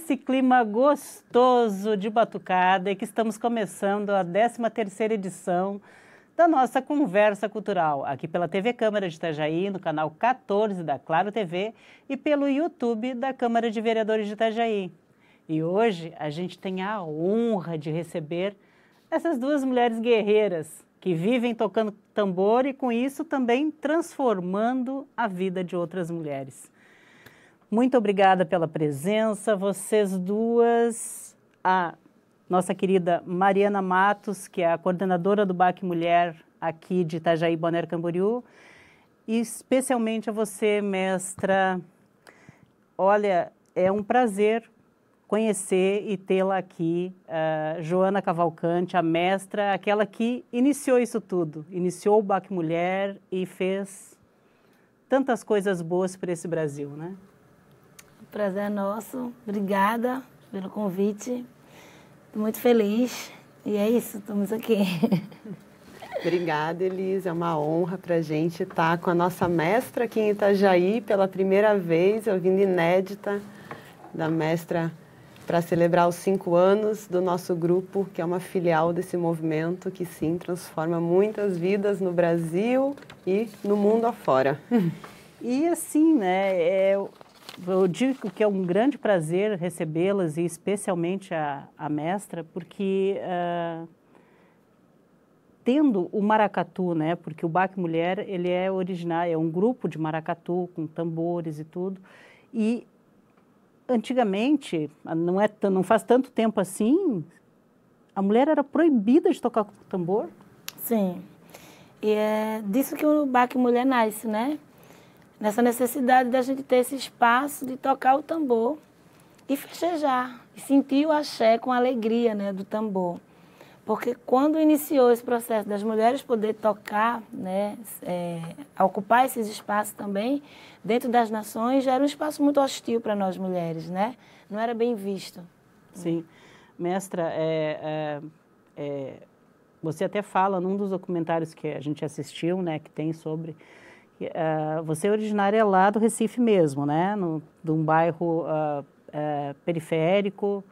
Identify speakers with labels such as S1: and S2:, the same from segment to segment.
S1: nesse clima gostoso de batucada é que estamos começando a 13ª edição da nossa Conversa Cultural, aqui pela TV Câmara de Itajaí, no canal 14 da Claro TV e pelo YouTube da Câmara de Vereadores de Itajaí. E hoje a gente tem a honra de receber essas duas mulheres guerreiras que vivem tocando tambor e com isso também transformando a vida de outras mulheres. Muito obrigada pela presença, vocês duas, a nossa querida Mariana Matos, que é a coordenadora do Baque Mulher aqui de Itajaí, Bonner Camboriú, e especialmente a você, mestra. Olha, é um prazer conhecer e tê-la aqui, uh, Joana Cavalcante, a mestra, aquela que iniciou isso tudo, iniciou o Baque Mulher e fez tantas coisas boas para esse Brasil, né?
S2: prazer é nosso. Obrigada pelo convite. muito feliz. E é isso, estamos aqui. Obrigada, Elisa.
S3: É uma honra para a gente estar tá com a nossa mestra aqui em Itajaí pela primeira vez, ouvindo inédita da mestra para celebrar os cinco anos do nosso grupo, que é uma filial desse movimento que sim transforma muitas vidas no Brasil e no mundo afora.
S1: E assim,
S3: né? É,
S1: eu digo que é um grande prazer recebê-las e especialmente a, a mestra, porque uh, tendo o maracatu, né, porque o Baque Mulher ele é originário, é um grupo de maracatu com tambores e tudo, e antigamente, não, é, não faz tanto tempo assim, a mulher era proibida de tocar com tambor. Sim,
S2: e é disso que o Baque Mulher nasce, né? nessa necessidade da gente ter esse espaço de tocar o tambor e festejar, e sentir o axé com a alegria né, do tambor. Porque quando iniciou esse processo das mulheres poder tocar, né, é, ocupar esses espaços também, dentro das nações, já era um espaço muito hostil para nós mulheres, né? Não era bem visto. Sim. Mestra,
S1: é, é, é você até fala num dos documentários que a gente assistiu, né, que tem sobre Uh, você é originária é lá do Recife mesmo, né? No, de um bairro uh, uh, periférico.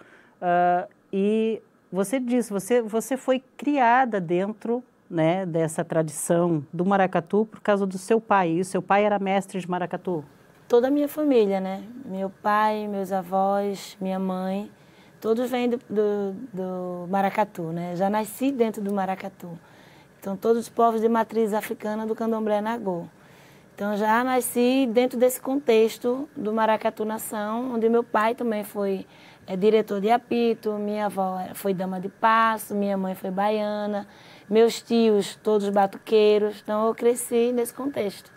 S1: Ah, e você disse, você, você foi criada dentro né, dessa tradição do maracatu por causa do seu pai. E o seu pai era mestre de maracatu?
S2: Toda a minha família, né? Meu pai, meus avós, minha mãe, todos vêm do, do, do maracatu, né? Já nasci dentro do maracatu. Então, todos os povos de matriz africana do candomblé Nagô. Então já nasci dentro desse contexto do Maracatu Nação, onde meu pai também foi é, diretor de apito, minha avó foi dama de passo, minha mãe foi baiana, meus tios todos batuqueiros, então eu cresci nesse contexto.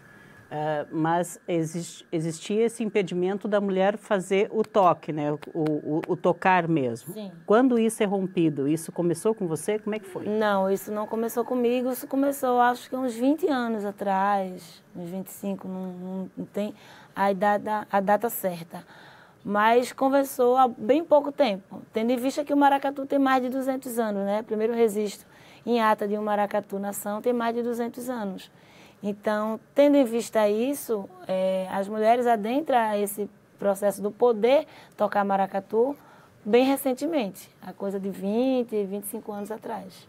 S2: Uh, mas exist, existia esse
S1: impedimento da mulher fazer o toque, né? O, o, o, tocar mesmo. Sim. Quando isso é
S2: rompido? Isso começou com você? Como é que foi? Não, isso não começou comigo. Isso começou, acho que uns 20 anos atrás, uns 25, não, não tem a, idade, a data certa. Mas conversou há bem pouco tempo, tendo em vista que o maracatu tem mais de 200 anos, né? Primeiro registro em ata de um maracatu nação tem mais de 200 anos. Então, tendo em vista isso, é, as mulheres adentram esse processo do poder tocar maracatu bem recentemente, a coisa de 20, 25 anos atrás.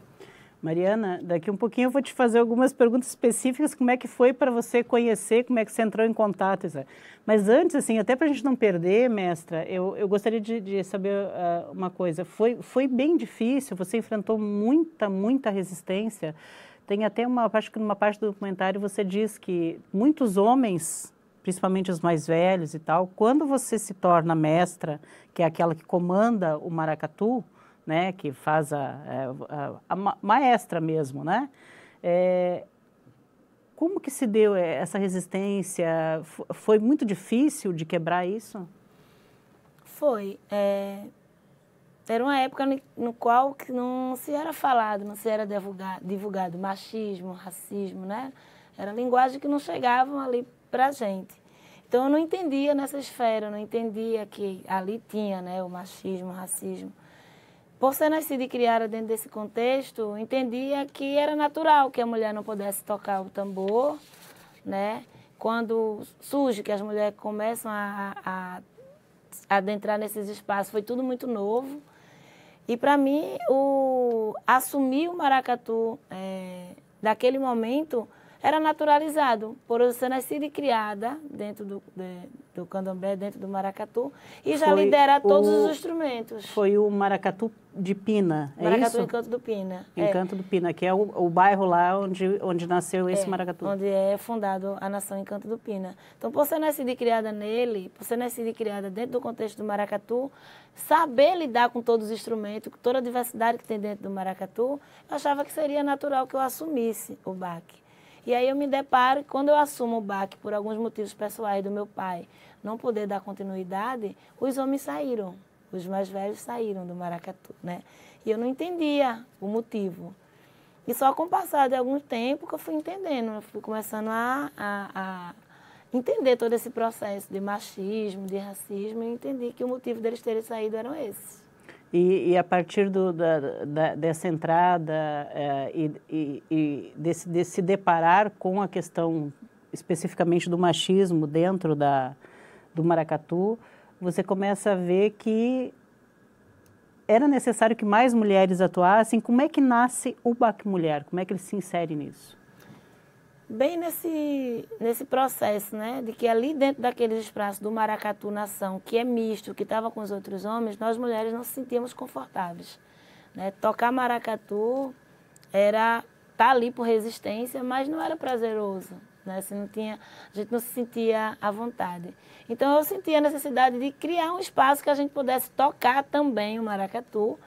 S1: Mariana, daqui um pouquinho eu vou te fazer algumas perguntas específicas, como é que foi para você conhecer, como é que você entrou em contato, Isa. Mas antes, assim, até para a gente não perder, mestra, eu, eu gostaria de, de saber uh, uma coisa. Foi, foi bem difícil, você enfrentou muita, muita resistência. Tem até uma, acho que numa parte do documentário você diz que muitos homens, principalmente os mais velhos e tal, quando você se torna mestra, que é aquela que comanda o maracatu, né, que faz a, é, a, a maestra mesmo, né? É, como que se deu é, essa resistência? Foi muito difícil de
S2: quebrar isso? Foi. É era uma época no qual não se era falado, não se era divulgado, divulgado machismo, racismo, né? Era linguagem que não chegavam ali para gente. Então eu não entendia nessa esfera, não entendia que ali tinha né, o machismo, o racismo. Por ser nascida e criada dentro desse contexto, entendia que era natural que a mulher não pudesse tocar o tambor, né? Quando surge que as mulheres começam a, a adentrar nesses espaços, foi tudo muito novo. E para mim, o assumir o maracatu é, daquele momento era naturalizado, por eu ser nascida e criada dentro do, de, do candomblé dentro do maracatu e já foi liderar todos os instrumentos. Foi o maracatu de
S1: Pina, é maracatu isso? Maracatu
S2: Encanto do Pina. É. Encanto
S1: é. do Pina, que é o, o, bairro lá onde, onde nasceu esse é, maracatu. Onde
S2: é fundado a nação Encanto do Pina. Então, por ser nascida e criada nele, por ser nascida e criada dentro do contexto do maracatu, saber lidar com todos os instrumentos, com toda a diversidade que tem dentro do maracatu, eu achava que seria natural que eu assumisse o baque. E aí eu me deparo, quando eu assumo o BAC por alguns motivos pessoais do meu pai não poder dar continuidade, os homens saíram, os mais velhos saíram do Maracatu, né? E eu não entendia o motivo. E só com o passar de algum tempo que eu fui entendendo, eu fui começando a, a, a entender todo esse processo de machismo, de racismo, e entendi que o motivo deles terem saído eram esses.
S1: E, e a partir do, da, da, dessa entrada é, e, e desse, de se deparar com a questão especificamente do machismo dentro da, do maracatu, você começa a ver que era necessário que mais mulheres atuassem. Como é que nasce o bac Mulher? Como é que ele se insere nisso?
S2: bem nesse, nesse processo, né? De que ali dentro daqueles espaços do Maracatu Nação, que é misto, que estava com os outros homens, nós mulheres não nos sentíamos confortáveis. Né? Tocar maracatu era estar tá ali por resistência, mas não era prazeroso. Né? Assim, não tinha, a gente não se sentia à vontade. Então eu sentia a necessidade de criar um espaço que a gente pudesse tocar também o maracatu,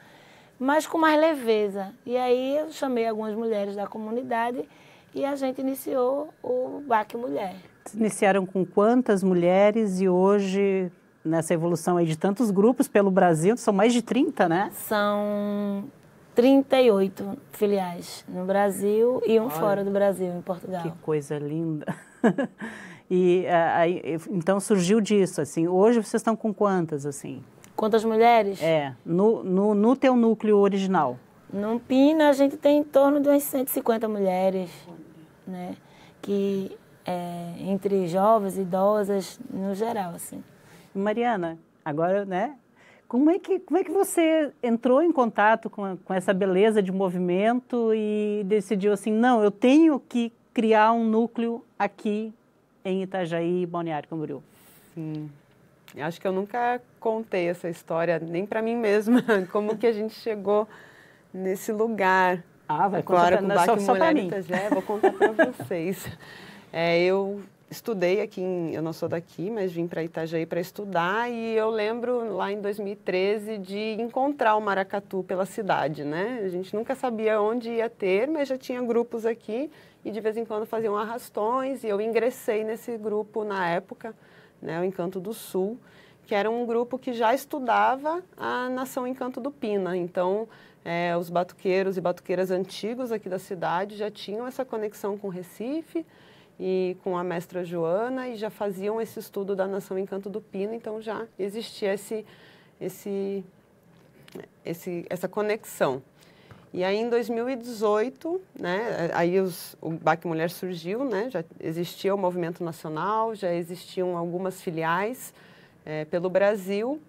S2: mas com mais leveza. E aí eu chamei algumas mulheres da comunidade e a gente iniciou o Baque Mulher.
S1: Iniciaram com quantas mulheres e hoje, nessa evolução aí de tantos grupos pelo Brasil, são mais de 30, né?
S2: São 38 filiais no Brasil e um Olha, fora do Brasil, em Portugal. Que
S1: coisa linda! e é, aí, então surgiu disso, assim, hoje vocês estão com quantas, assim?
S2: Quantas mulheres? É,
S1: no, no, no teu núcleo
S2: original. No Pina a gente tem em torno de umas 150 mulheres né? Que é, entre jovens, idosas, no geral, assim. Mariana, agora, né? Como é que, como é que você entrou em contato
S1: com, a, com essa beleza de movimento e decidiu assim, não, eu tenho que
S3: criar um núcleo aqui em Itajaí, Balneário Camboriú? Sim. Hum, acho que eu nunca contei essa história, nem para mim mesma, como que a gente chegou nesse lugar. Ah, vai contar pra, só, só para mim. É, vou contar para vocês. É, eu estudei aqui, em, eu não sou daqui, mas vim para Itajaí para estudar e eu lembro lá em 2013 de encontrar o maracatu pela cidade, né? A gente nunca sabia onde ia ter, mas já tinha grupos aqui e de vez em quando faziam arrastões e eu ingressei nesse grupo na época, né, o Encanto do Sul que era um grupo que já estudava a nação Encanto do Pina. Então, é, os batuqueiros e batuqueiras antigos aqui da cidade já tinham essa conexão com Recife e com a mestra Joana e já faziam esse estudo da nação Encanto do Pina, então já existia esse, esse, esse, essa conexão. E aí em 2018, né, aí os, o baque Mulher surgiu, né, já existia o movimento nacional, já existiam algumas filiais, é, pelo Brasil.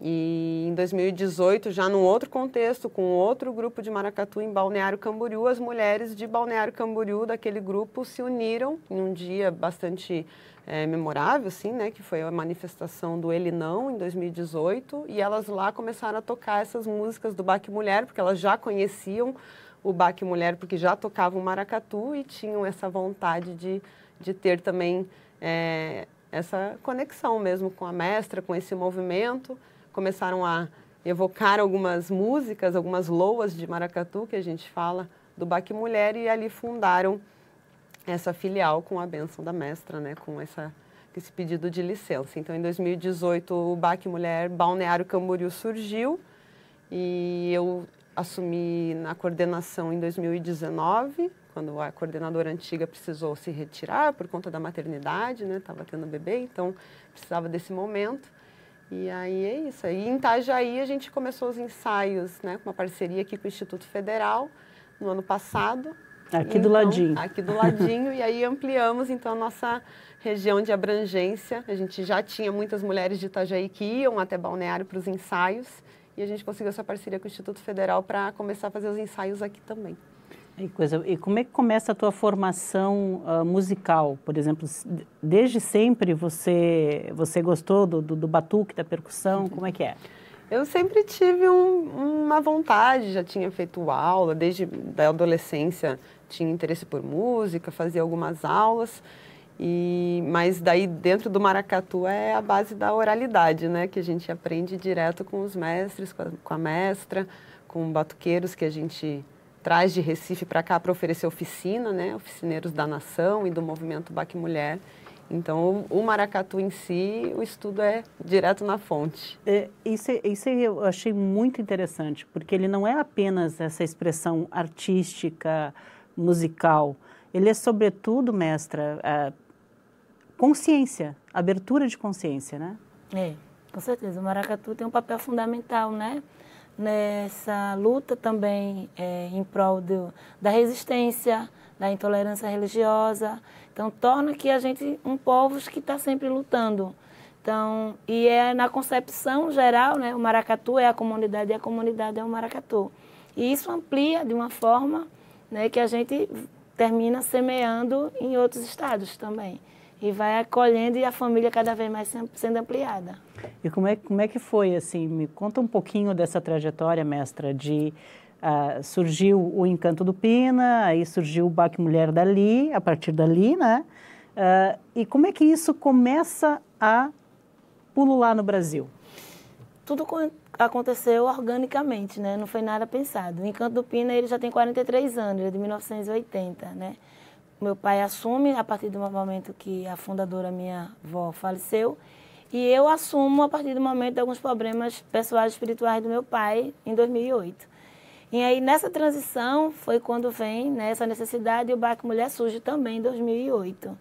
S3: E em 2018, já num outro contexto, com outro grupo de maracatu em Balneário Camboriú, as mulheres de Balneário Camboriú, daquele grupo, se uniram em um dia bastante é, memorável, assim, né, que foi a manifestação do Ele Não, em 2018, e elas lá começaram a tocar essas músicas do Baque Mulher, porque elas já conheciam o Baque Mulher, porque já tocavam maracatu e tinham essa vontade de, de ter também... É, essa conexão mesmo com a mestra, com esse movimento. Começaram a evocar algumas músicas, algumas loas de maracatu que a gente fala do Baque Mulher e ali fundaram essa filial com a benção da mestra, né, com essa esse pedido de licença. Então, em 2018, o Baque Mulher Balneário Camboriú surgiu e eu assumi na coordenação em 2019 quando a coordenadora antiga precisou se retirar por conta da maternidade, né? Estava tendo bebê, então precisava desse momento. E aí é isso. E em Itajaí a gente começou os ensaios, né? Com uma parceria aqui com o Instituto Federal no ano passado. Aqui então, do ladinho. Aqui do ladinho. e aí ampliamos então a nossa região de abrangência. A gente já tinha muitas mulheres de Itajaí que iam até Balneário para os ensaios. E a gente conseguiu essa parceria com o Instituto Federal para começar a fazer os ensaios aqui também.
S1: E, coisa, e como é que começa a tua formação uh, musical? Por exemplo, desde sempre você você
S3: gostou do, do, do batuque, da percussão? Como é que é? Eu sempre tive um, uma vontade, já tinha feito aula, desde da adolescência tinha interesse por música, fazia algumas aulas. E, mas daí dentro do maracatu é a base da oralidade, né? Que a gente aprende direto com os mestres, com a, com a mestra, com batuqueiros que a gente atrás de Recife para cá para oferecer oficina, né? Oficineiros da Nação e do Movimento Baque Mulher. Então, o maracatu em si, o estudo é direto na fonte. É, isso, isso eu achei muito interessante,
S1: porque ele não é apenas essa expressão artística, musical. Ele é, sobretudo, mestra, é, consciência, abertura de consciência, né?
S2: É, com certeza. O maracatu tem um papel fundamental, né? nessa luta também é, em prol do, da resistência, da intolerância religiosa. Então, torna que a gente um povo que está sempre lutando. Então, e é na concepção geral, né, o maracatu é a comunidade e a comunidade é o maracatu. E isso amplia de uma forma né, que a gente termina semeando em outros estados também e vai acolhendo e a família cada vez mais sendo ampliada.
S1: E como é, como é que foi, assim, me conta um pouquinho dessa trajetória, mestra, de uh, surgiu o Encanto do Pina, aí surgiu o Baque Mulher dali, a partir dali, né? Uh, e como é que isso começa a pulular no Brasil?
S2: Tudo aconteceu organicamente, né? Não foi nada pensado. O Encanto do Pina, ele já tem 43 anos, ele é de 1980, né? meu pai assume a partir do momento que a fundadora minha avó faleceu e eu assumo a partir do momento de alguns problemas pessoais espirituais do meu pai em 2008. E aí nessa transição foi quando vem né, essa necessidade e o Baque Mulher surge também em 2008.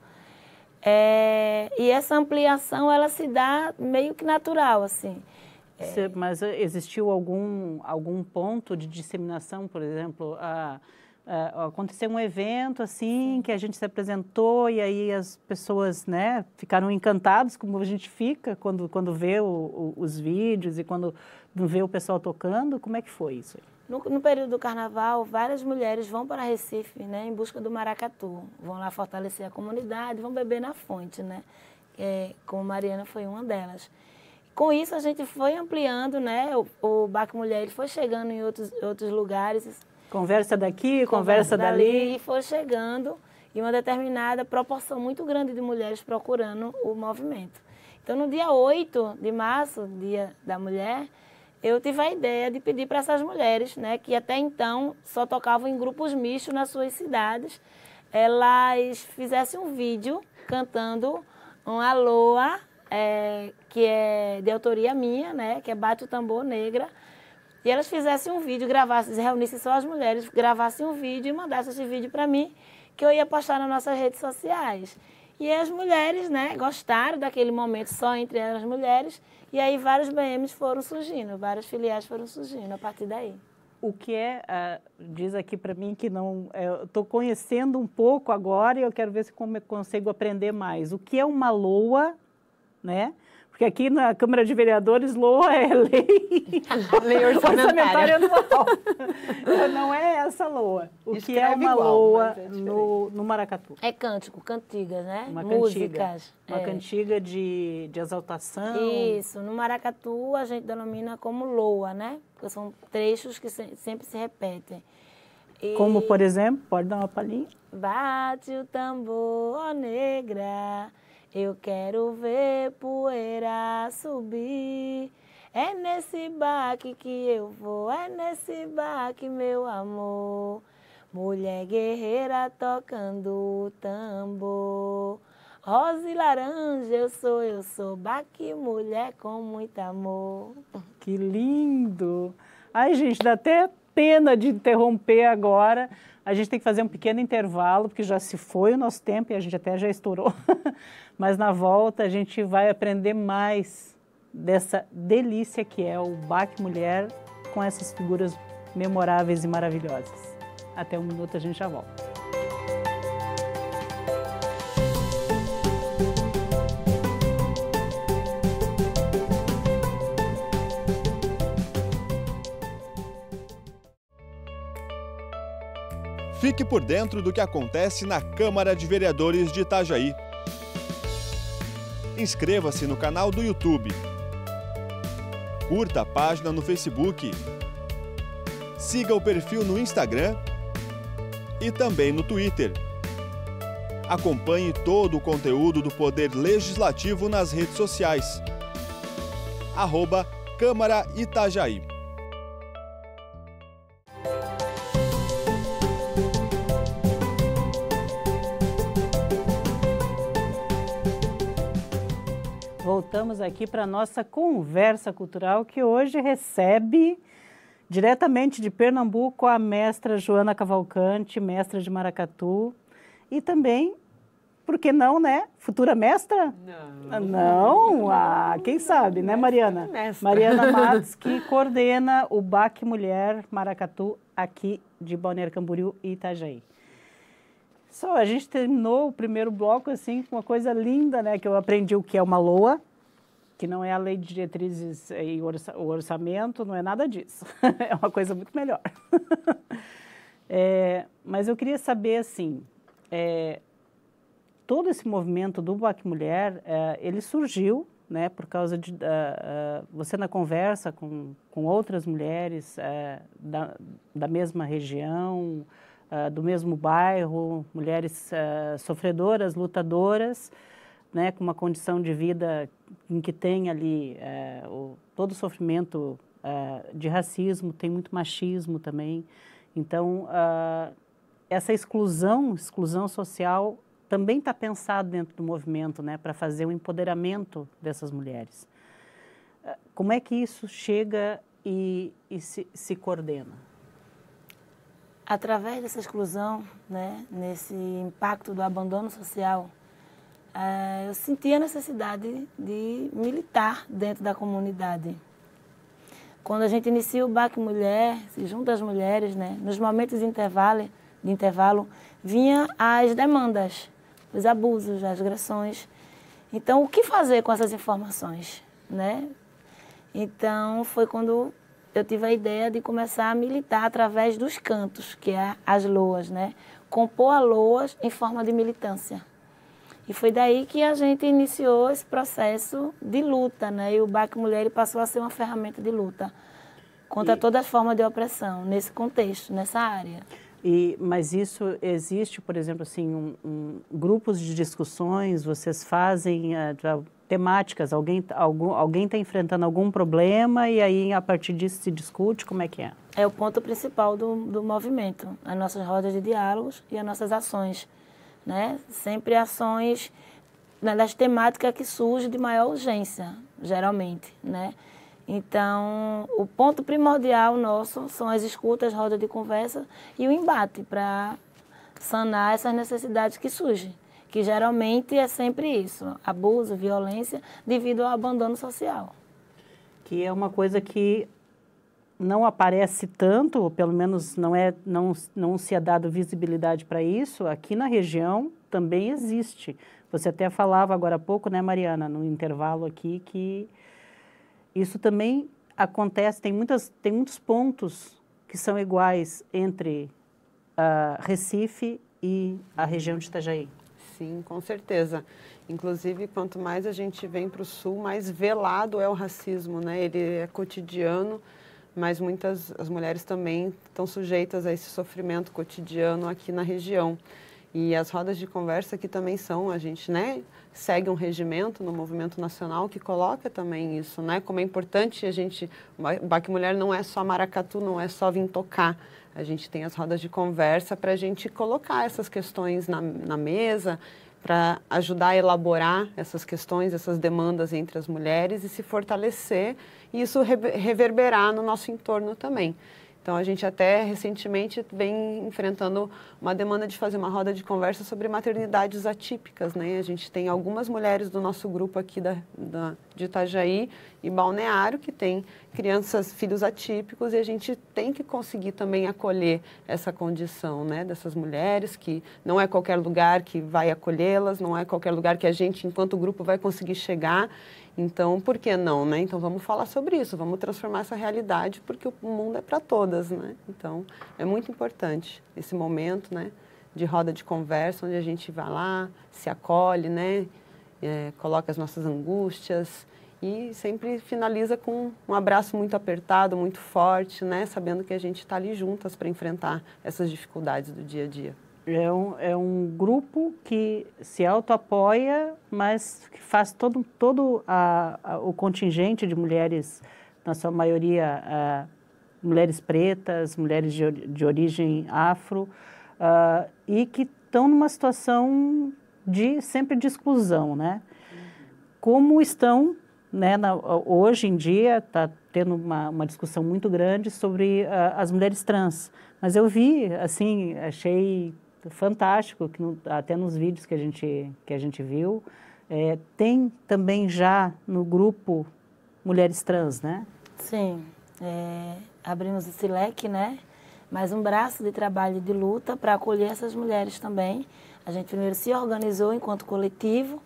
S2: É, e essa ampliação ela se dá meio que natural assim. É. Mas eh,
S1: existiu algum algum ponto de disseminação, por exemplo, a ah, aconteceu um evento assim que a gente se apresentou e aí as pessoas né ficaram encantados como a gente fica quando quando vê o, o, os vídeos e quando vê o pessoal tocando como é que foi isso
S2: no, no, período do carnaval várias mulheres vão para Recife né em busca do maracatu vão lá fortalecer a comunidade vão beber na fonte né é, como Mariana foi uma delas com isso a gente foi ampliando né o, o Mulher Mulheres foi chegando em outros outros lugares
S1: Conversa daqui, conversa, conversa dali. dali.
S2: E foi chegando e uma determinada proporção muito grande de mulheres procurando o movimento. Então, no dia 8 de março, Dia da Mulher, eu tive a ideia de pedir para essas mulheres, né, que até então só tocavam em grupos mistos nas suas cidades, elas fizessem um vídeo cantando um aloa, é, que é de autoria minha, né, que é Bate o Tambor Negra, e elas fizessem um vídeo, gravassem, reunissem só as mulheres, gravassem um vídeo e mandassem esse vídeo para mim, que eu ia postar nas nossas redes sociais. E as mulheres, né, gostaram daquele momento só entre elas mulheres, e aí vários BMs foram surgindo, várias filiais foram surgindo a partir daí.
S1: O que é, uh, diz aqui para mim que não, é, eu estou conhecendo um pouco agora e eu quero ver se como consigo aprender mais. O que é uma loa, né? Porque aqui na Câmara de Vereadores, LOA é lei,
S4: lei orçamentária anual.
S1: É então, não é essa LOA. O Escreve que é uma igual, LOA é no, no maracatu?
S2: É cântico, cantiga, né? Uma Músicas. Cantiga, uma é. cantiga
S1: de, de exaltação. Isso.
S2: No maracatu, a gente denomina como LOA, né? Porque são trechos que se, sempre se repetem. E... Como, por
S1: exemplo, pode dar uma palhinha?
S2: Bate o tambor, negra eu quero ver poeira subir. É nesse baque que eu vou, é nesse baque, meu amor. Mulher guerreira tocando tambor. Rosa e laranja, eu sou, eu sou baque mulher com muito amor. Que
S1: lindo! Ai, gente, dá até pena de interromper agora. A gente tem que fazer um pequeno intervalo, porque já se foi o nosso tempo e a gente até já estourou. Mas na volta a gente vai aprender mais dessa delícia que é o Baque Mulher com essas figuras memoráveis e maravilhosas. Até um minuto a gente já volta.
S4: Fique por dentro do que acontece na Câmara de Vereadores de Itajaí. Inscreva-se no canal do YouTube. Curta a página no Facebook. Siga o perfil no Instagram e também no Twitter. Acompanhe todo o conteúdo do Poder Legislativo nas redes sociais. Arroba Câmara Itajaí.
S1: aqui para nossa conversa cultural que hoje recebe diretamente de Pernambuco a mestra Joana Cavalcante, mestra de maracatu, e também porque não, né? Futura mestra? Não. Não? Ah, quem sabe, né, Mariana? Mestra. Mariana Matos, que coordena o Baque Mulher Maracatu aqui de Balneário Camboriú e Itajaí. Só, a gente terminou o primeiro bloco, assim, com uma coisa linda, né? Que eu aprendi o que é uma loa que não é a lei de diretrizes eh, e o orçamento, não é nada disso. é uma coisa muito melhor. é, mas eu queria saber, assim, é, todo esse movimento do Baque Mulher, é, ele surgiu, né, por causa de uh, uh, você na conversa com, com outras mulheres uh, da, da mesma região, é, do mesmo bairro, mulheres é, sofredoras, lutadoras, né, com uma condição de vida em que tem ali é, o, todo o sofrimento é, de racismo, tem muito machismo também. Então, é, essa exclusão, exclusão social, também está pensado dentro do movimento, né, para fazer o um empoderamento dessas mulheres. É, como é que isso chega e, e se, se coordena?
S2: Através dessa exclusão, né, nesse impacto do abandono social, eh, eu senti a necessidade de militar dentro da comunidade. Quando a gente inicia o Baque Mulher, se junta às mulheres, né, nos momentos de intervalo, de intervalo, vinha as demandas, os abusos, as agressões. Então, o que fazer com essas informações? Né? Então, foi quando eu tive a ideia de começar a militar através dos cantos, que é as loas, né? Compor a loas em forma de militância. E foi daí que a gente iniciou esse processo de luta, né? E o BAC Mulher passou a ser uma ferramenta de luta contra e... toda forma de opressão nesse contexto, nessa área.
S1: E, mas isso existe, por exemplo, assim, um, um, grupos de discussões, vocês fazem uh, temáticas, alguém algum, alguém está enfrentando algum problema e aí a partir disso se discute, como é que é?
S2: É o ponto principal do, do movimento, as nossas rodas de diálogos e as nossas ações né? Sempre ações né, das temáticas que surgem de maior urgência, geralmente, né? Então, o ponto primordial nosso são as escutas, rodas de conversa e o embate para sanar essas necessidades que surgem, que geralmente é sempre isso, abuso, violência devido ao abandono social.
S1: Que é uma coisa que não aparece tanto, ou pelo menos não, é, não, não se é dado visibilidade para isso, aqui na região também existe. Você até falava agora há pouco, né, Mariana, no intervalo aqui, que isso também acontece, tem, muitas, tem muitos pontos que são iguais entre uh, Recife e a região de
S3: Itajaí. Sim, com certeza. Inclusive, quanto mais a gente vem para o sul, mais velado é o racismo, né? Ele é cotidiano, mas muitas as mulheres também estão sujeitas a esse sofrimento cotidiano aqui na região. E as rodas de conversa aqui também são, a gente né, segue um regimento no movimento nacional que coloca também isso, né? Como é importante a gente. Baque Mulher não é só maracatu, não é só vir tocar. A gente tem as rodas de conversa para a gente colocar essas questões na, na mesa para ajudar a elaborar essas questões, essas demandas entre as mulheres e se fortalecer e isso reverberar no nosso entorno também. Então, a gente até recentemente vem enfrentando uma demanda de fazer uma roda de conversa sobre maternidades atípicas, né? A gente tem algumas mulheres do nosso grupo aqui da, da de Itajaí e Balneário que tem crianças, filhos atípicos e a gente tem que conseguir também acolher essa condição, né? Dessas mulheres que não é qualquer lugar que vai acolhê-las, não é qualquer lugar que a gente, enquanto grupo, vai conseguir chegar então, por que não, né? Então, vamos falar sobre isso, vamos transformar essa realidade, porque o mundo é para todas, né? Então, é muito importante esse momento, né? De roda de conversa, onde a gente vai lá, se acolhe, né? É, coloca as nossas angústias e sempre finaliza com um abraço muito apertado, muito forte, né? Sabendo que a gente está ali juntas para enfrentar essas dificuldades do dia a dia. É um, é um
S1: grupo que se auto-apoia, mas que faz todo, todo a, a, o contingente de mulheres, na sua maioria a, ah, mulheres pretas, mulheres de, de origem afro, ah, e que estão numa situação de sempre de exclusão, né? Como estão, né, na, hoje em dia, está tendo uma, uma, discussão muito grande sobre ah, as mulheres trans. Mas eu vi, assim, achei fantástico, que até nos vídeos que a gente, que a gente viu. É, tem também já no grupo mulheres trans, né?
S2: Sim, é, abrimos esse leque, né? Mais um braço de trabalho e de luta para acolher essas mulheres também. A gente primeiro se organizou enquanto coletivo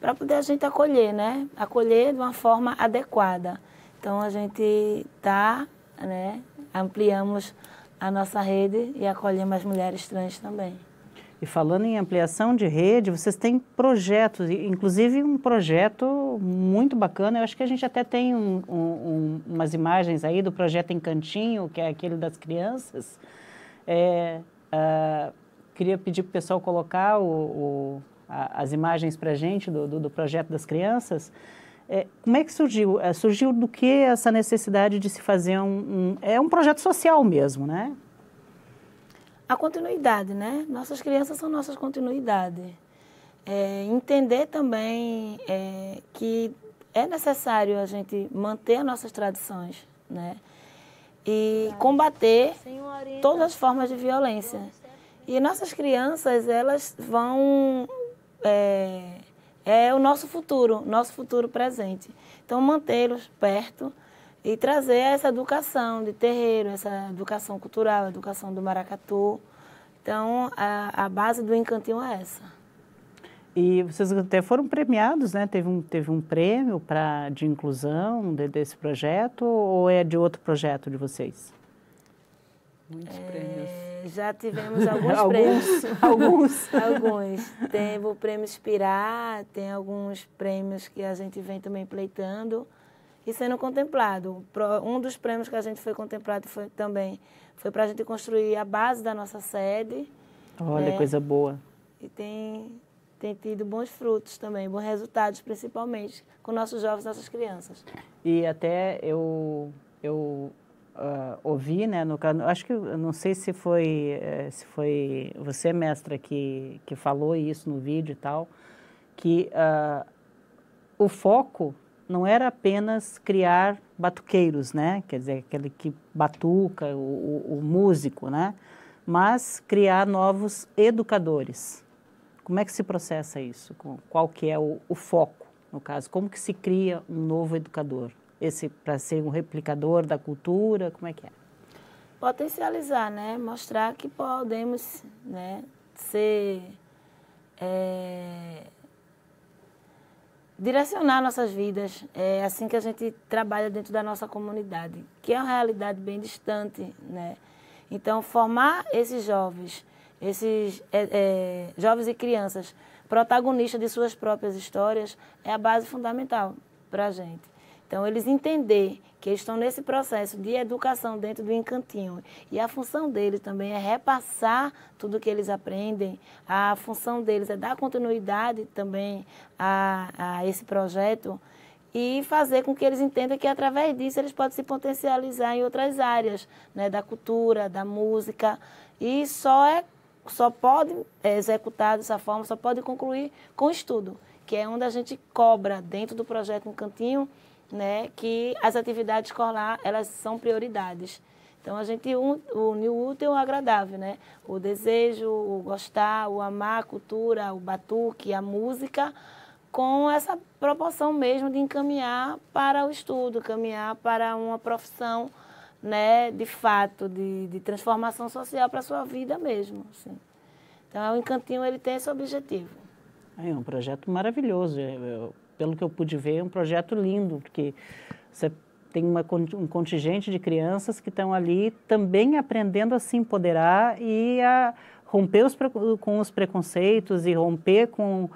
S2: para poder a gente acolher, né? Acolher de uma forma adequada. Então a gente tá, né? Ampliamos a nossa rede e acolher mais mulheres trans também.
S1: E falando em ampliação de rede, vocês têm projetos, inclusive um projeto muito bacana. Eu acho que a gente até tem um, um, umas imagens aí do projeto Encantinho, que é aquele das crianças. É, uh, queria pedir para o pessoal colocar o, o, a, as imagens para a gente do, do, do projeto das crianças. É, como é que surgiu? É, surgiu do que essa necessidade de se fazer um, um, é um projeto social mesmo, né?
S2: A continuidade, né? Nossas crianças são nossas continuidades. É, entender também é, que é necessário a gente manter as nossas tradições, né? E combater todas as formas de violência. E nossas crianças, elas vão é, é o nosso futuro, nosso futuro presente. Então, mantê-los perto e trazer essa educação de terreiro, essa educação cultural, educação do maracatu. Então, a, a base do encantinho é essa.
S1: E vocês até foram premiados, né? Teve um, teve um prêmio pra, de inclusão de, desse projeto ou é de outro projeto de vocês?
S2: Muitos é... prêmios. Já tivemos alguns, alguns prêmios. Alguns. alguns. Tem o prêmio Inspirar, tem alguns prêmios que a gente vem também pleitando e sendo contemplado. Um dos prêmios que a gente foi contemplado foi, também foi para a gente construir a base da nossa sede. Olha, né? coisa boa. E tem, tem tido bons frutos também, bons resultados, principalmente com nossos jovens, nossas crianças.
S1: E até eu, eu uh, ah, ouvi, né, no acho que não sei se foi eh, se foi você mestra que que falou isso no vídeo e tal, que uh, o foco não era apenas criar batuqueiros, né, quer dizer aquele que batuca, o, o, o músico, né, mas criar novos educadores. Como é que se processa isso? Qual que é o, o foco no caso? Como que se cria um novo educador? esse para ser um replicador da cultura? Como é que é?
S2: Potencializar, né? Mostrar que podemos, né? Ser é, direcionar nossas vidas. É assim que a gente trabalha dentro da nossa comunidade, que é uma realidade bem distante, né? Então, formar esses jovens, esses é, é, jovens e crianças protagonistas de suas próprias histórias é a base fundamental para a gente. Então, eles entender que eles estão nesse processo de educação dentro do encantinho. E a função deles também é repassar tudo o que eles aprendem, a função deles é dar continuidade também a, a esse projeto e fazer com que eles entendam que através disso eles podem se potencializar em outras áreas, né, da cultura, da música, e só é só pode é, executar dessa forma, só pode concluir com estudo, que é onde a gente cobra dentro do projeto Encantinho né, que as atividades escolar elas são prioridades. Então a gente une o útil ao é agradável, né? O desejo, o gostar, o amar, a cultura, o batuque, a música, com essa proporção mesmo de encaminhar para o estudo, caminhar para uma profissão, né, de fato, de, de transformação social para a sua vida mesmo. Assim. Então o é Encantinho ele tem esse objetivo.
S1: É um projeto maravilhoso. Eu é, pelo que eu pude ver, é um projeto lindo, porque você tem uma, um contingente de crianças que estão ali também aprendendo a se empoderar e a romper os, com os preconceitos e romper com,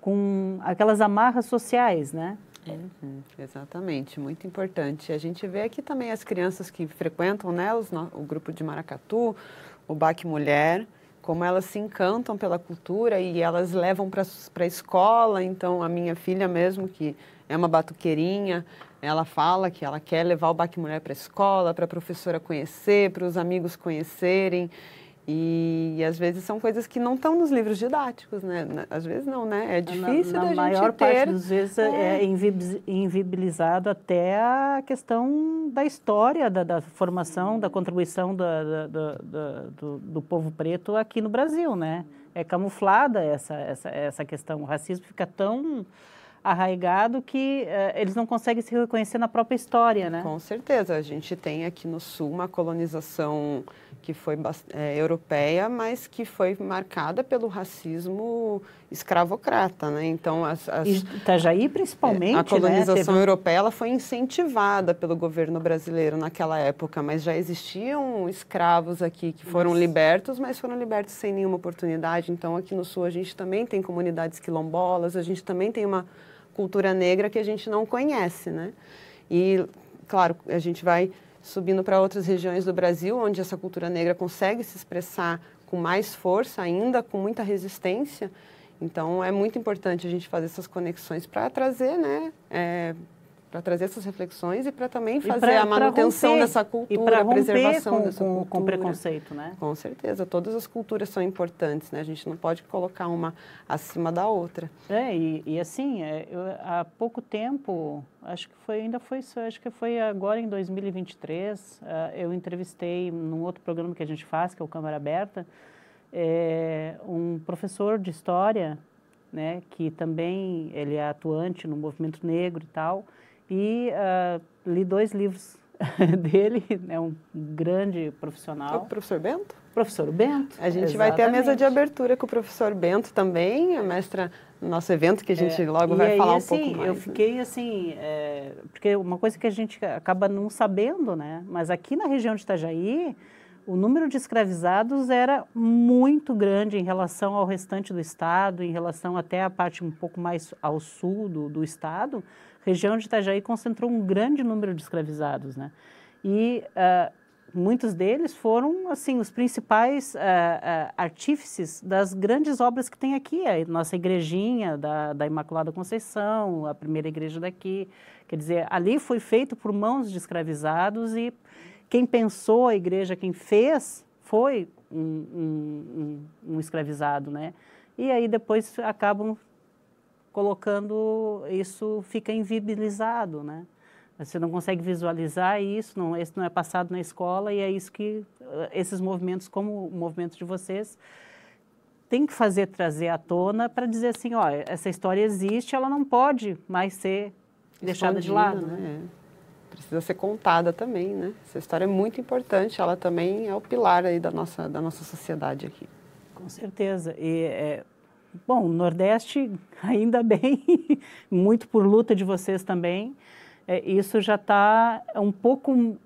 S1: com aquelas amarras sociais, né?
S2: Uhum,
S3: exatamente, muito importante. A gente vê aqui também as crianças que frequentam né, os, o grupo de maracatu, o Baque Mulher, como elas se encantam pela cultura e elas levam para a escola. Então, a minha filha mesmo, que é uma batuqueirinha, ela fala que ela quer levar o Baque Mulher para a escola, para a professora conhecer, para os amigos conhecerem. E às vezes são coisas que não estão nos livros didáticos, né? Às vezes não, né? É difícil na, na da maior parte das vezes é, é,
S1: é invibilizado até a questão da história, da, da formação, da contribuição da, da, do, do, povo preto aqui no Brasil, né? É camuflada essa, essa, essa questão. O racismo fica tão arraigado que uh, eles não conseguem se
S3: reconhecer na própria
S1: história, né?
S3: Com certeza, a gente tem aqui no Sul uma colonização que foi é, europeia, mas que foi marcada pelo racismo escravocrata, né? Então, as, as Itajaí principalmente, eh, a né, colonização né? Teve... europeia ela foi incentivada pelo governo brasileiro naquela época, mas já existiam escravos aqui que foram Isso. libertos, mas foram libertos sem nenhuma oportunidade. Então, aqui no Sul a gente também tem comunidades quilombolas, a gente também tem uma cultura negra que a gente não conhece, né? E, claro, a gente vai subindo para outras regiões do Brasil, onde essa cultura negra consegue se expressar com mais força, ainda com muita resistência. Então, é muito importante a gente fazer essas conexões para trazer, né, é, para trazer essas reflexões e para também fazer pra, a manutenção romper, dessa cultura, a preservação com, dessa com, cultura. Com preconceito, né? Com certeza, todas as culturas são importantes, né? A gente não pode colocar uma acima da outra. É, e, e assim, é, eu, há pouco tempo, acho
S1: que foi, ainda foi isso, acho que foi agora em 2023, uh, ah, eu entrevistei num outro programa que a gente faz, que é o Câmara Aberta, é, um professor de história, né, que também ele é atuante no movimento negro e tal, e uh, li dois livros dele, é né, um grande profissional. O professor Bento?
S3: Professor Bento. A gente exatamente. vai ter a mesa de abertura com o professor Bento também, a mestra nosso evento que a gente é, logo vai aí, falar assim, um pouco mais. Eu né? fiquei
S1: assim, é, porque uma coisa que a gente acaba não sabendo, né? Mas aqui na região de Itajaí, o número de escravizados era muito grande em relação ao restante do estado, em relação até a parte um pouco mais ao sul do, do estado região de Itajaí concentrou um grande número de escravizados, né? E uh, muitos deles foram, assim, os principais uh, uh, artífices das grandes obras que tem aqui. A nossa igrejinha da, da Imaculada Conceição, a primeira igreja daqui. Quer dizer, ali foi feito por mãos de escravizados e quem pensou a igreja, quem fez, foi um, um, um, um escravizado, né? E aí depois acabam colocando isso fica invibilizado, né? Você não consegue visualizar isso, não, isso não é passado na escola e é isso que eh, esses movimentos, como o movimento de vocês, tem que fazer trazer à tona para dizer assim, ó, essa história existe, ela não pode mais ser deixada de lado. Né?
S3: É. Precisa ser contada também, né? Essa história é muito importante, ela também é o pilar aí da nossa da nossa sociedade aqui.
S1: Com certeza. E é, bom, Nordeste, ainda bem, muito por luta de vocês também, é, isso já está um pouco,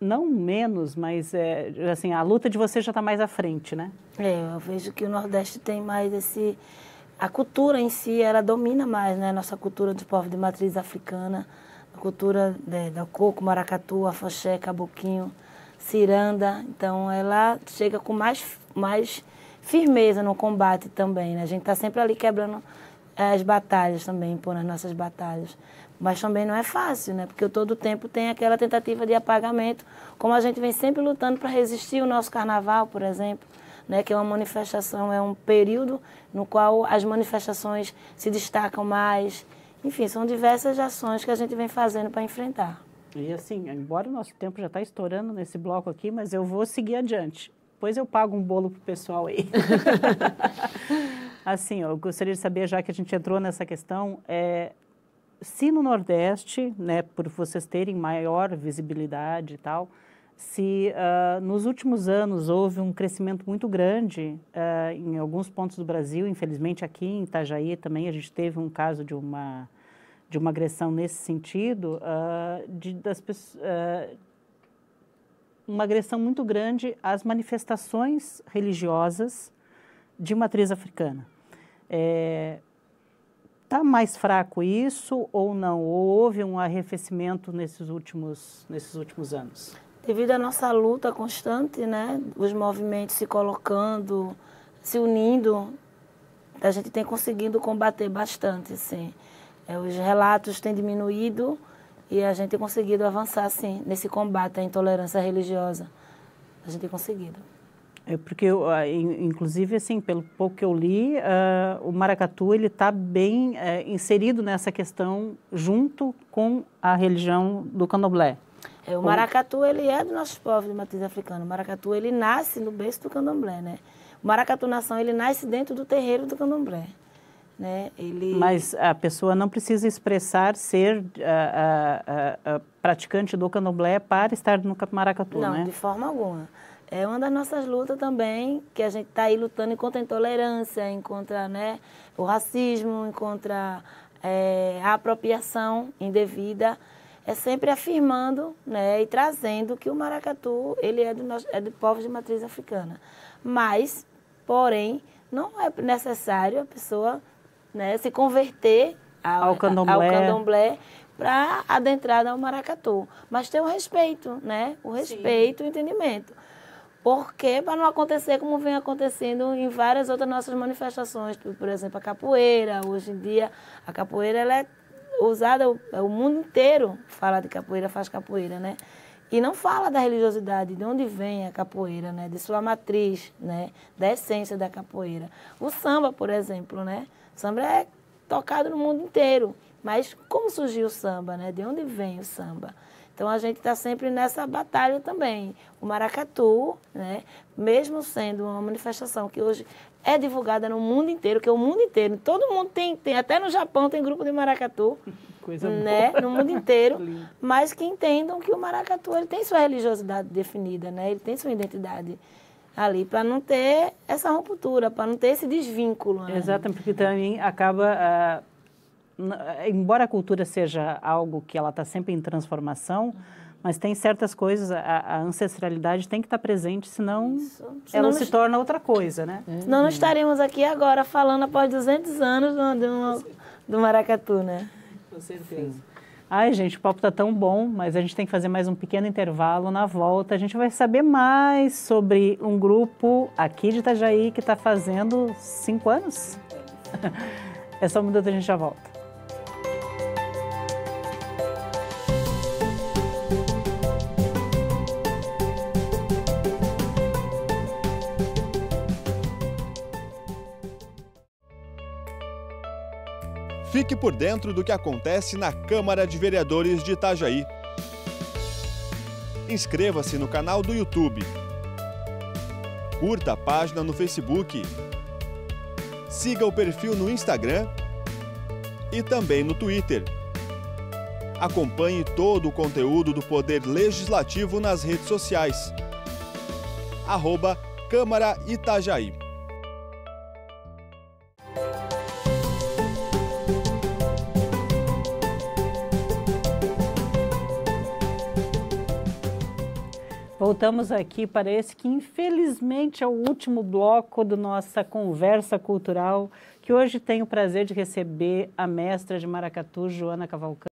S1: não menos, mas é, assim, a luta de vocês já está mais à frente, né?
S2: É, eu vejo que o Nordeste tem mais esse... A cultura em si, ela domina mais, né? Nossa cultura de povo de matriz africana, a cultura de, né, do coco, maracatu, afoxé, caboquinho, ciranda. Então, ela chega com mais... mais firmeza no combate também. Né? A gente está sempre ali quebrando eh, as batalhas também, pô, nas nossas batalhas. Mas também não é fácil, né? Porque todo tempo tem aquela tentativa de apagamento, como a gente vem sempre lutando para resistir o nosso carnaval, por exemplo, né? Que é uma manifestação, é um período no qual as manifestações se destacam mais. Enfim, são diversas ações que a gente vem fazendo para enfrentar.
S1: E assim, embora o nosso tempo já está estourando nesse bloco aqui, mas eu vou seguir adiante. Depois eu pago um bolo pro pessoal aí. assim, eu gostaria de saber, já que a gente entrou nessa questão, é, se no Nordeste, né, por vocês terem maior visibilidade e tal, se uh, nos últimos anos houve um crescimento muito grande uh, em alguns pontos do Brasil, infelizmente aqui em Itajaí também a gente teve um caso de uma de uma agressão nesse sentido, uh, de, das, uma agressão muito grande às manifestações religiosas de matriz africana. Está é, tá mais fraco isso ou não? Ou houve um arrefecimento nesses últimos, nesses últimos anos?
S2: Devido à nossa luta constante, né, os movimentos se colocando, se unindo, a gente tem conseguido combater bastante, assim. É, os relatos têm diminuído, e a gente tem conseguido avançar, sim, nesse combate à intolerância religiosa. A gente tem conseguido.
S1: É porque, eu, ah, inclusive, assim, pelo pouco que eu li, uh, o maracatu ele está bem uh, inserido nessa questão junto com a religião do candomblé. É, o maracatu
S2: ele é do nosso povo de matriz africana. O maracatu ele nasce no berço do candomblé, né? O maracatu nação ele nasce dentro do terreiro do candomblé. Né? Ele... Mas
S1: a pessoa não precisa expressar ser ah, ah, ah, praticante do candomblé para estar no maracatu, não, né? Não, de
S2: forma alguma. É uma das nossas lutas também, que a gente está aí lutando contra a intolerância, contra né, o racismo, contra é, a apropriação indevida. É sempre afirmando né, e trazendo que o maracatu ele é do, nosso, é de povos de matriz africana. Mas, porém, não é necessário a pessoa né, se converter ao, ao candomblé, candomblé para adentrar ao maracatu. Mas tem o respeito, né? O respeito e o entendimento. Porque para não acontecer como vem acontecendo em várias outras nossas manifestações, tipo, por exemplo, a capoeira. Hoje em dia, a capoeira ela é usada, o é mundo inteiro fala de capoeira, faz capoeira, né? E não fala da religiosidade, de onde vem a capoeira, né? De sua matriz, né? Da essência da capoeira. O samba, por exemplo, né? Samba é tocado no mundo inteiro. Mas como surgiu o samba, né? De onde vem o samba? Então a gente está sempre nessa batalha também. O maracatu, né? mesmo sendo uma manifestação que hoje é divulgada no mundo inteiro, que é o mundo inteiro, todo mundo tem, tem até no Japão tem grupo de maracatu.
S1: Coisa né? Boa. No mundo inteiro,
S2: mas que entendam que o maracatu ele tem sua religiosidade definida, né? ele tem sua identidade ali, para não ter essa ruptura, para não ter esse desvínculo. Né? Exatamente,
S1: porque também acaba. Uh, embora a cultura seja algo que ela está sempre em transformação, uhum. mas tem certas coisas, a, a ancestralidade tem que estar tá presente, senão, senão ela não, se
S2: torna outra coisa, né? É. Senão não estaremos aqui agora falando após 200 anos do, do, do Maracatu, né? Com certeza. Sim.
S1: Ai, gente, o papo tá tão bom, mas a gente tem que fazer mais um pequeno intervalo. Na volta, a gente vai saber mais sobre um grupo aqui de Itajaí que está fazendo cinco anos. É só um minuto, a gente já volta.
S4: Fique por dentro do que acontece na Câmara de Vereadores de Itajaí. Inscreva-se no canal do YouTube. Curta a página no Facebook. Siga o perfil no Instagram e também no Twitter. Acompanhe todo o conteúdo do Poder Legislativo nas redes sociais. Arroba Câmara Itajaí.
S1: voltamos aqui para esse que infelizmente é o último bloco da nossa conversa cultural, que hoje tenho o prazer de receber a mestra de maracatu, Joana Cavalcante,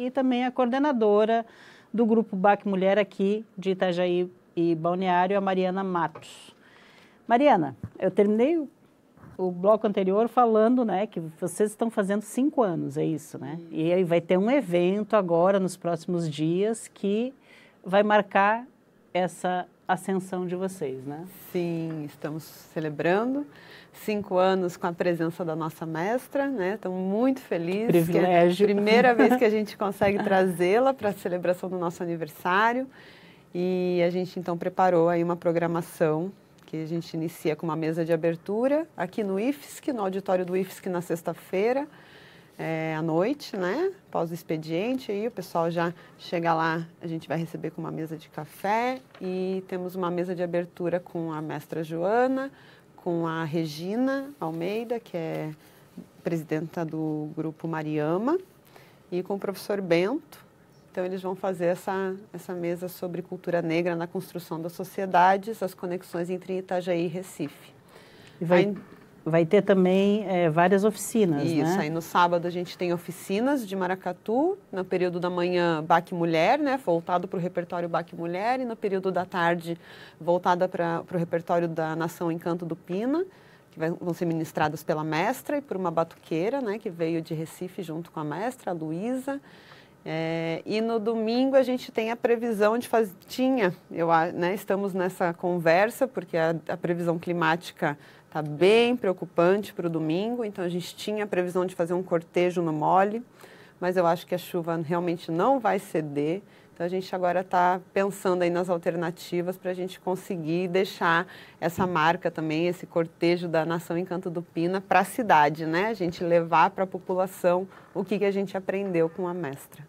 S1: e também a coordenadora do grupo BAC Mulher aqui de Itajaí e Balneário, a Mariana Matos. Mariana, eu terminei o, o bloco anterior falando né, que vocês estão fazendo cinco anos, é isso, né? E aí vai ter um evento agora, nos próximos dias, que vai marcar essa ascensão
S3: de vocês, né? Sim, estamos celebrando cinco anos com a presença da nossa mestra, né? Estamos muito felizes. privilégio. Que é a primeira vez que a gente consegue trazê-la para a celebração do nosso aniversário. E a gente então preparou aí uma programação que a gente inicia com uma mesa de abertura aqui no IFSC, no auditório do IFSC na sexta-feira é, à noite, né? Pós-expediente, aí o pessoal já chega lá, a gente vai receber com uma mesa de café e temos uma mesa de abertura com a mestra Joana, com a Regina Almeida, que é presidenta do grupo Mariama, e com o professor Bento. Então, eles vão fazer essa, essa mesa sobre cultura negra na construção das sociedades, as conexões entre Itajaí e Recife. E vai... Aí,
S1: vai ter também é, várias oficinas. Né? Isso, né? aí no
S3: sábado a gente tem oficinas de maracatu, no período da manhã, baque mulher, né? Voltado para o repertório baque mulher, e no período da tarde, voltada para o repertório da Nação Encanto do Pina, que vai, vão ser ministradas pela mestra e por uma batuqueira, né? Que veio de Recife junto com a mestra, a Luísa. É, e no domingo a gente tem a previsão de fazer. Tinha, eu, né, estamos nessa conversa, porque a, a previsão climática Está bem preocupante para o domingo, então a gente tinha a previsão de fazer um cortejo no mole, mas eu acho que a chuva realmente não vai ceder. Então a gente agora está pensando aí nas alternativas para a gente conseguir deixar essa marca também, esse cortejo da Nação Encanto do Pina para a cidade, né? A gente levar para a população o que, que a gente aprendeu com a mestra.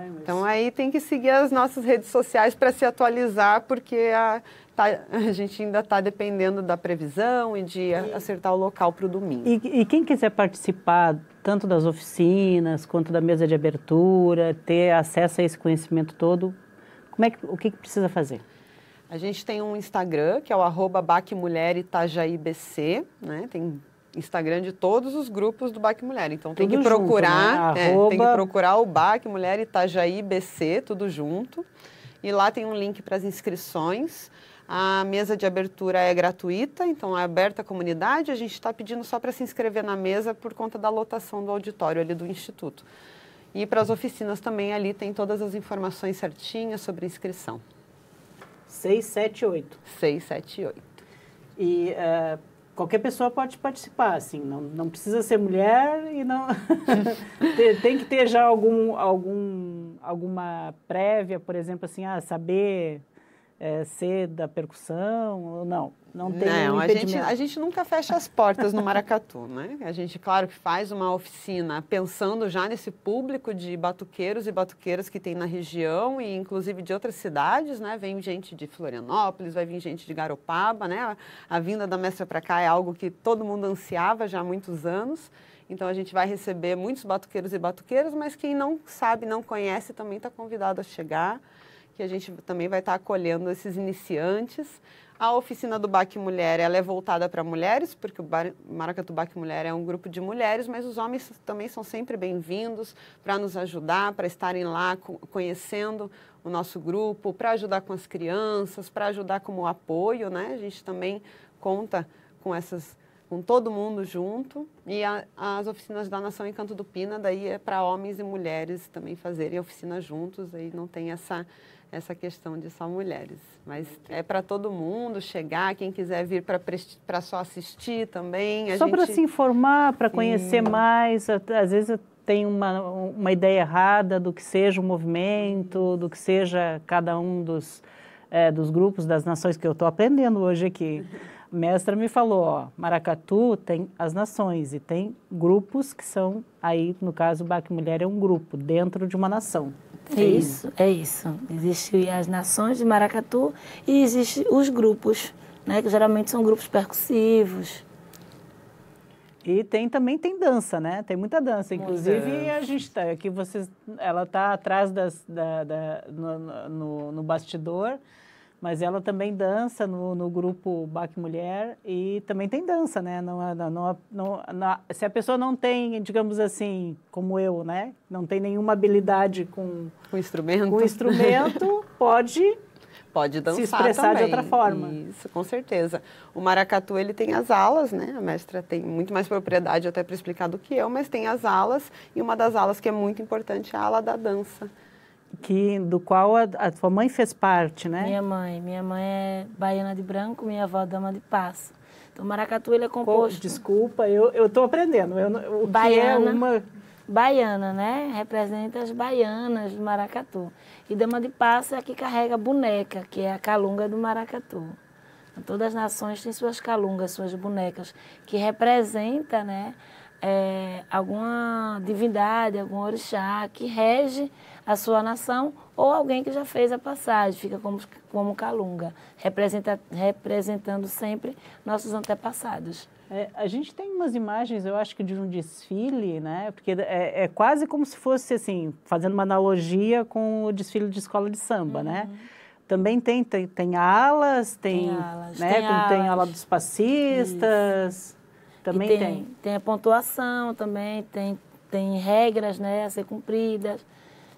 S3: Ai, mas... Então aí tem que seguir as nossas redes sociais para se atualizar, porque a tá, a gente ainda está dependendo da previsão e de acertar o local para o domingo. E,
S1: e, quem quiser participar tanto das oficinas quanto da mesa de abertura, ter acesso a esse conhecimento todo, como é que, o que, que precisa fazer?
S3: A gente tem um Instagram, que é o arroba né? Tem Instagram de todos os grupos do BAC Mulher. Então tem que procurar, junto, né? é, tem que procurar o BAC Mulher Itajaí BC, tudo junto. E lá tem um link para as inscrições. A mesa de abertura é gratuita, então é aberta à comunidade. A gente está pedindo só para se inscrever na mesa por conta da lotação do auditório ali do Instituto. E para as oficinas também ali tem todas as informações certinhas sobre inscrição. 678. 678. E uh, qualquer pessoa pode participar, assim, não,
S1: não precisa ser mulher e não. tem, tem que ter já algum, algum, alguma prévia, por exemplo, assim, ah, saber é, ser da percussão? Não, não tem não, a gente, a
S3: gente nunca fecha as portas no Maracatu, né? A gente, claro, que faz uma oficina pensando já nesse público de batuqueiros e batuqueiras que tem na região e inclusive de outras cidades, né? Vem gente de Florianópolis, vai vir gente de Garopaba, né? A, a vinda da mestra para cá é algo que todo mundo ansiava já há muitos anos. Então a gente vai receber muitos batuqueiros e batuqueiras, mas quem não sabe, não conhece, também está convidado a chegar que a gente também vai estar acolhendo esses iniciantes. A oficina do Baque Mulher ela é voltada para mulheres, porque o Maracatu Baque Mulher é um grupo de mulheres, mas os homens também são sempre bem-vindos para nos ajudar, para estarem lá conhecendo o nosso grupo, para ajudar com as crianças, para ajudar como apoio, né? A gente também conta com essas com todo mundo junto e a, as oficinas da Nação Encanto do Pina daí é para homens e mulheres também fazerem oficina juntos aí não tem essa essa questão de só mulheres. Mas é para todo mundo chegar, quem quiser vir para só assistir também. só gente... para se
S1: informar, para conhecer Sim. mais. Às vezes tem uma, uma ideia errada do que seja o movimento, do que seja cada um dos, é, dos grupos, das nações que eu estou aprendendo hoje aqui. A mestra me falou, ó, Maracatu tem as nações e tem grupos que são, aí no caso, Baque Mulher é um grupo dentro de uma nação. É isso,
S2: é isso. Existem as nações de maracatu e existem os grupos, né, que geralmente são grupos percussivos. E
S1: tem também tem dança, né? Tem muita dança. Inclusive, Nossa. a gente tá aqui, é vocês, ela tá atrás das, da, da no, no, no bastidor mas ela também dança no, no grupo Baque Mulher e também tem dança, né? Não, é, não, não, é, não, se a pessoa não tem, digamos assim, como eu, né? Não tem nenhuma habilidade com
S3: o instrumento, com instrumento pode pode dançar se expressar também. de outra forma. Isso, com certeza. O maracatu ele tem as alas, né? A mestra tem muito mais propriedade até para explicar do que eu, mas tem as alas e uma das alas que é muito importante é a ala da dança
S1: que do qual a, a sua mãe fez parte, né? Minha
S2: mãe, minha mãe é baiana de branco, minha avó é dama de passo. Então maracatu ele é composto. desculpa, eu eu tô
S1: aprendendo. Eu, o é baiana, é uma
S2: baiana, né? Representa as baianas do maracatu. E dama de passo é a que carrega a boneca, que é a calunga do maracatu. Então, todas as nações têm suas calungas, suas bonecas, que representa, né? É, alguma divindade, algum orixá que rege a sua nação ou alguém que já fez a passagem, fica como, como Calunga, representa, representando sempre nossos antepassados. É, a gente tem umas imagens,
S1: eu acho que de um desfile, né? Porque é, é, quase como se fosse, assim, fazendo uma analogia com o desfile de escola de samba, né? uhum. né? Também tem, tem, tem alas, tem, tem né, alas, né? Tem, alas. tem ala dos passistas, Isso. também tem, tem.
S2: Tem a pontuação também, tem, tem regras, né, a ser cumpridas.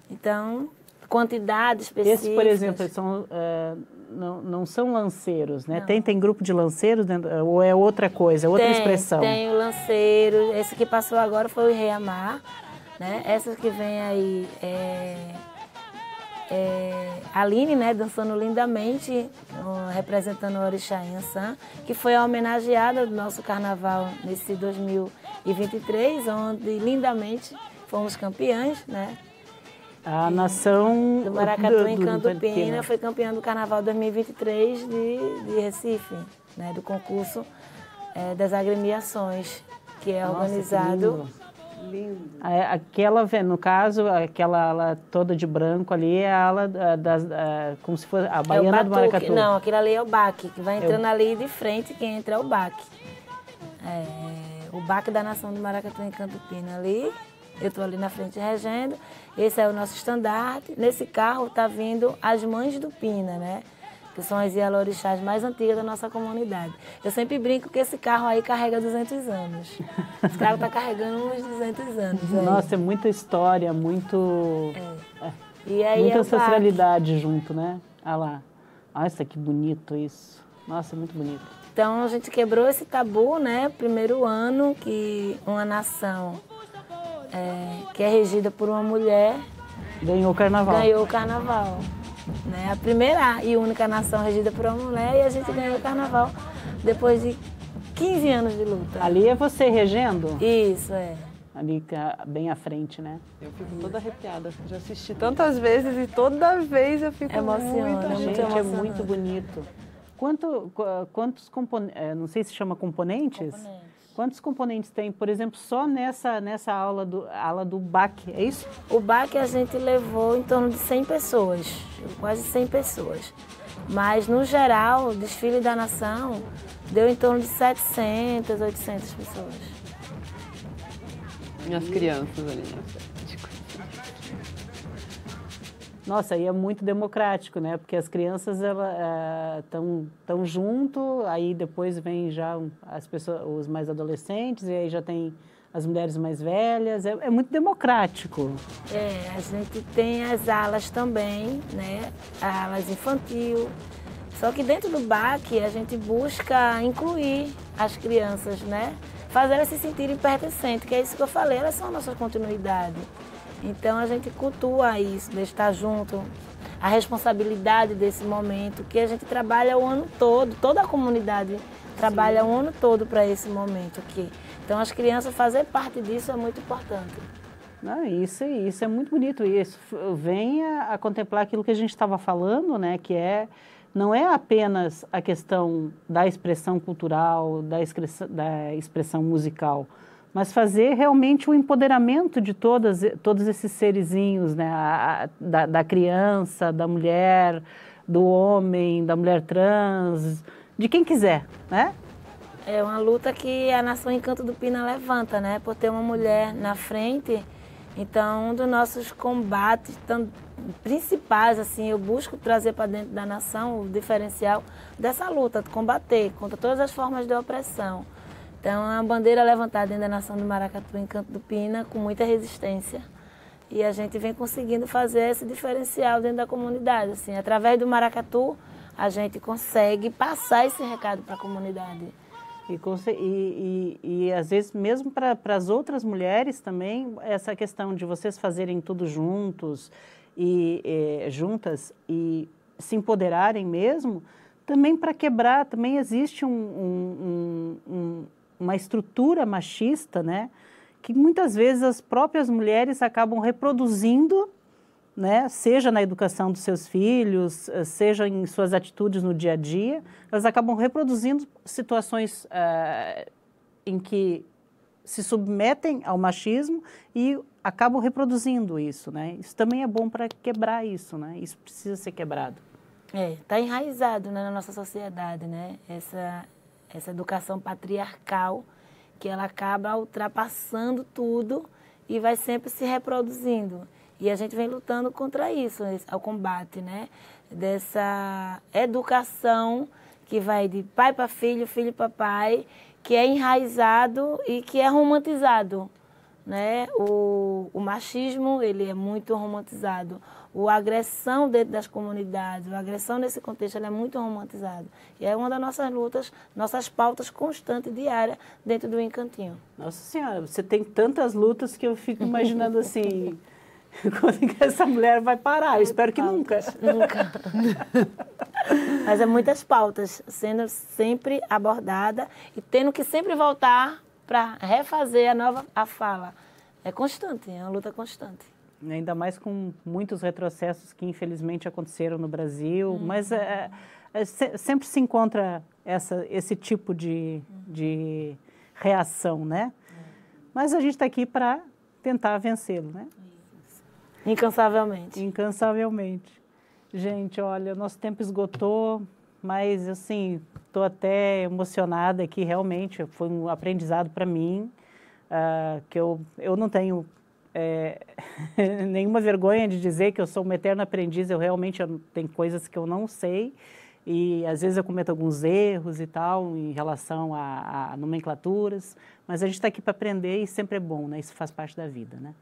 S2: Então, quantidade específica. Esses, por exemplo,
S1: são, eh, não, não são lanceiros, né? Não. Tem, tem grupo de lanceiros dentro, eh, ou é outra coisa, é outra tem, expressão? Tem
S2: o lanceiro, esse que passou agora foi o Reamar, né? Essas que vem aí é, é, Aline, né? Dançando lindamente, representando o Orixá Yansan, que foi a homenageada do nosso carnaval nesse 2023, onde lindamente fomos campeãs, né?
S1: A nação do Maracatu em Candupina foi
S2: campeã do Carnaval 2023 de, de Recife, né, do concurso é, das agremiações, que é Nossa, organizado. Que lindo. Aquela,
S1: no caso, aquela ala toda de branco ali é a ala das, como se fosse a é baiana é do Maracatu. Não,
S2: aquilo ali é o baque, que vai entrando é o... ali de frente, quem entra é o baque. É, o baque da nação do Maracatu em Candupina ali eu estou ali na frente regendo. Esse é o nosso estandarte. Nesse carro está vindo as mães do Pina, né? Que são as Ialorixás mais antigas da nossa comunidade. Eu sempre brinco que esse carro aí carrega 200 anos. Esse carro está carregando uns 200 anos. Aí. Nossa,
S1: é muita história, muito. É.
S2: É. muita é ancestralidade
S1: parque. junto, né? Olha ah lá. Nossa, que bonito isso. Nossa, é muito bonito.
S2: Então a gente quebrou esse tabu, né? Primeiro ano que uma nação é, que é regida por uma mulher.
S1: Ganhou o carnaval. Ganhou o
S2: carnaval. Né? A primeira e única nação regida por uma mulher e a gente ganhou o carnaval depois de 15 anos de luta. Ali
S1: é você regendo? Isso, é. Ali é bem à frente, né?
S2: Eu fico toda arrepiada. Já assisti
S1: tantas vezes e toda vez eu fico é emocionada. Muito, gente, é muito bonito. Quanto, quantos componentes, é, não sei se chama componentes? Quantos componentes tem, por
S2: exemplo, só nessa, nessa aula, do, aula do BAC, é isso? O BAC a gente levou em torno de 100 pessoas, quase 100 pessoas. Mas, no geral, o desfile da nação deu em torno de 700, 800 pessoas.
S3: E as crianças ali, né?
S1: Nossa, aí é muito democrático, né? Porque as crianças estão é, tão junto, aí depois vem já as pessoas, os mais adolescentes, e aí já tem as mulheres mais velhas. É, é muito democrático.
S2: É, a gente tem as alas também, né? Alas infantil. Só que dentro do BAC a gente busca incluir as crianças, né? Fazer elas se sentirem pertencentes, que é isso que eu falei, elas são a nossa continuidade. Então a gente cultua isso, de estar junto, a responsabilidade desse momento, que a gente trabalha o ano todo, toda a comunidade trabalha Sim. o ano todo para esse momento aqui. Então as crianças fazer parte disso é muito importante.
S1: Não, isso, isso é muito bonito. Isso vem a, a contemplar aquilo que a gente estava falando, né? Que é não é apenas a questão da expressão cultural, da expressão, da expressão musical mas fazer realmente o empoderamento de todas, todos esses seresinhos, né? A, a, da, da criança, da mulher, do homem, da mulher trans, de quem quiser, né?
S2: É uma luta que a Nação Encanto do Pina levanta, né? Por ter uma mulher na frente. Então, um dos nossos combates tão principais, assim, eu busco trazer para dentro da nação o diferencial dessa luta, de combater contra todas as formas de opressão. Então, a bandeira levantada ainda da nação do Maracatu em Canto do Pina com muita resistência. E a gente vem conseguindo fazer esse diferencial dentro da comunidade. Assim, através do Maracatu, a gente consegue passar esse recado para a comunidade.
S1: E, e, e, às vezes, mesmo para as outras mulheres também, essa questão de vocês fazerem tudo juntos e eh, juntas e se empoderarem mesmo, também para quebrar, também existe um, um, um, uma estrutura machista, né? Que muitas vezes as próprias mulheres acabam reproduzindo, né? Seja na educação dos seus filhos, eh, seja em suas atitudes no dia a dia, elas acabam reproduzindo situações uh, em que se submetem ao machismo e acabam reproduzindo isso, né? Isso também é bom para
S2: quebrar isso, né? Isso precisa ser quebrado. É, está enraizado né, na nossa sociedade, né? Essa, essa educação patriarcal que ela acaba ultrapassando tudo e vai sempre se reproduzindo. E a gente vem lutando contra isso, ao combate, né? Dessa educação que vai de pai para filho, filho para pai, que é enraizado e que é romantizado, né? O, o machismo, ele é muito romantizado. O agressão dentro das comunidades, a agressão nesse contexto é muito romantizada. E é uma das nossas lutas, nossas pautas constantes, diárias, dentro do Encantinho. Nossa Senhora, você tem tantas lutas que eu fico imaginando assim, quando que essa mulher vai parar? Eu espero que pautas. nunca. Nunca. Mas é muitas pautas sendo sempre abordada e tendo que sempre voltar para refazer a nova a fala. É constante, é uma luta constante
S1: ainda mais com muitos retrocessos que infelizmente aconteceram no Brasil, uhum. mas é, é, é se, sempre se encontra essa, esse tipo de, de reação, né? É. Mas a gente está aqui para tentar vencê-lo, né? Incansavelmente. Incansavelmente. Gente, olha, nosso tempo esgotou, mas assim, estou até emocionada aqui, realmente, foi um aprendizado para mim, uh, que eu, eu não tenho é, nenhuma vergonha de dizer que eu sou um eterno aprendiz, eu realmente eu, tem coisas que eu não sei e às vezes eu cometo alguns erros e tal em relação a, a nomenclaturas, mas a gente está aqui para aprender e sempre é bom, né? Isso faz parte da vida, né?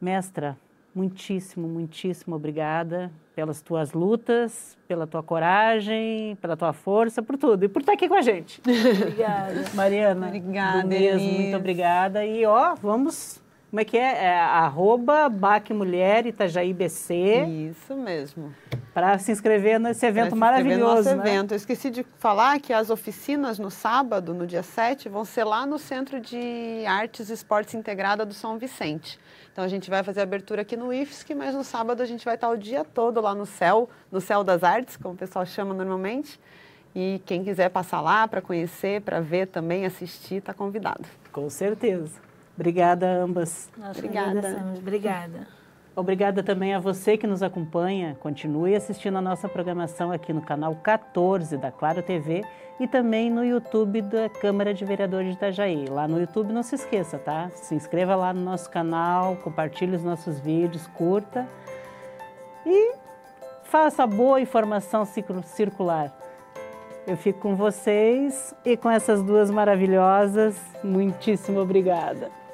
S1: Mestra, muitíssimo, muitíssimo obrigada pelas tuas lutas, pela tua coragem, pela tua força, por tudo e por estar tá aqui com a gente. Obrigada. Mariana. Obrigada. Mesmo, muito obrigada.
S3: E ó, vamos
S1: como é que é? é arroba Mulher Itajaí BC.
S3: Isso mesmo.
S1: Para se inscrever nesse evento pra se maravilhoso. né? evento.
S3: Eu esqueci de falar que as oficinas no sábado, no dia 7, vão ser lá no Centro de Artes e Esportes Integrada do São Vicente. Então a gente vai fazer a abertura aqui no IFSC, mas no sábado a gente vai estar o dia todo lá no céu, no céu das artes, como o pessoal chama normalmente. E quem quiser passar lá para conhecer, para ver também, assistir, está convidado. Com certeza.
S1: Obrigada a ambas. obrigada.
S2: Obrigada.
S1: Obrigada também a você que nos acompanha. Continue assistindo a nossa programação aqui no canal 14 da Claro TV e também no YouTube da Câmara de Vereadores de Itajaí. Lá no YouTube não se esqueça, tá? Se inscreva lá no nosso canal, compartilhe os nossos vídeos, curta e faça boa informação circular. Eu fico com vocês e com essas duas maravilhosas. Muitíssimo obrigada.